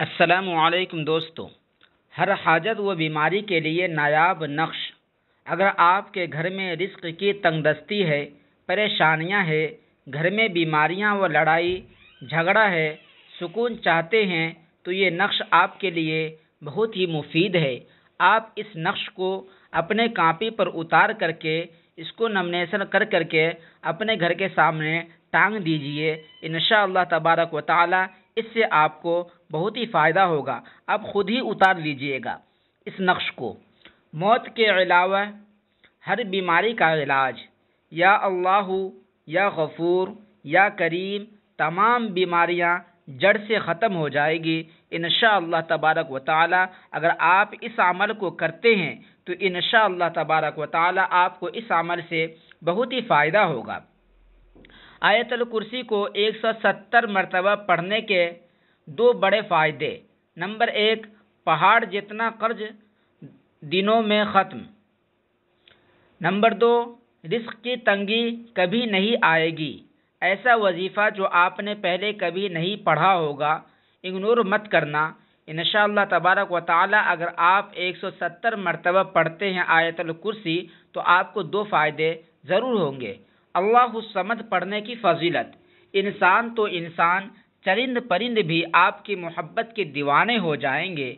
असलकम दोस्तों हर हाजत व बीमारी के लिए नायाब नक्श अगर आपके घर में रिस्क की तंगदस्ती है परेशानियां हैं घर में बीमारियां व लड़ाई झगड़ा है सुकून चाहते हैं तो ये नक्श आपके लिए बहुत ही मुफीद है आप इस नक्श को अपने कापी पर उतार करके इसको नमनेसन कर करके अपने घर के सामने टांग दीजिए इन तबारक व ताली इससे आपको बहुत ही फ़ायदा होगा आप ख़ुद ही उतार लीजिएगा इस नक्श को मौत के अलावा हर बीमारी का इलाज या अल्लाह या गफूर या करीम तमाम बीमारियां जड़ से ख़त्म हो जाएगी इन तबारक व ताली अगर आप इस अमल को करते हैं तो इन तबारक व ताली आपको इस अमल से बहुत ही फ़ायदा होगा आयतल कुर्सी को 170 मरतबा पढ़ने के दो बड़े फ़ायदे नंबर एक पहाड़ जितना कर्ज दिनों में ख़त्म नंबर दो रिस्क की तंगी कभी नहीं आएगी ऐसा वजीफ़ा जो आपने पहले कभी नहीं पढ़ा होगा इग्नोर मत करना इन तबारक व ताली अगर आप 170 मरतबा पढ़ते हैं आयतल कुर्सी तो आपको दो फ़ायदे ज़रूर होंगे अल्लाह समद पढ़ने की फजीलत इंसान तो इंसान चरिंद परिंद भी आपकी मोहब्बत के दीवाने हो जाएंगे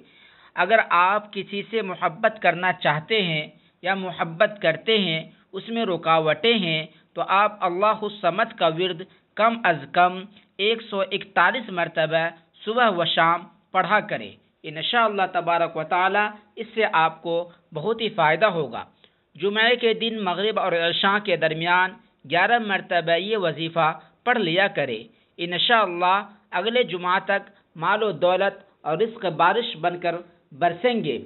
अगर आप किसी से मोहब्बत करना चाहते हैं या मोहब्बत करते हैं उसमें रुकावटें हैं तो आप अल्लाह समद का विरद कम अज कम एक सौ इकतालीस मरतबा सुबह व शाम पढ़ा करें इन तबारक व ताली इससे आपको बहुत ही फ़ायदा होगा जुमे के दिन मगरब और अशा के दरमियान ग्यारह मरतबा ये वजीफ़ा पढ़ लिया करें इन अगले जुमह तक माल व दौलत और रिस्क बारिश बनकर बरसेंगे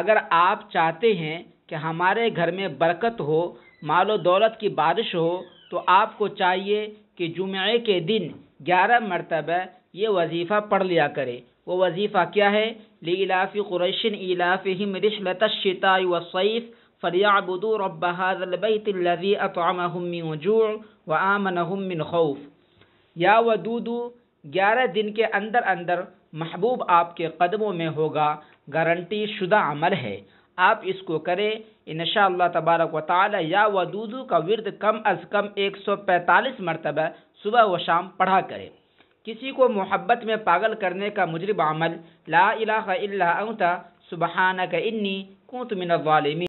अगर आप चाहते हैं कि हमारे घर में बरकत हो माल दौलत की बारिश हो तो आपको चाहिए कि जुमे के दिन ग्यारह मरतबा ये वजीफ़ा पढ़ लिया करें वो वजीफ़ा क्या है लीलाफी क्रैशन इलाफ़ हिम रिशलत शिता वसैफ़ فليعبدوا رب هذا البيت الذي أطعمهم من جوع وآمنهم من خوف ग्यारह दिन के अंदर अंदर महबूब आपके कदमों में होगा गारंटी शुदा अमल है आप इसको करें इन तबारक व ताली या वदूदू का विरद कम अज़ कम 145 मरतबा सुबह व शाम पढ़ा करें किसी को मोहब्बत में पागल करने का मुजरब अमल ला इलाहा अंता सुबहाना का इन्नी कुंत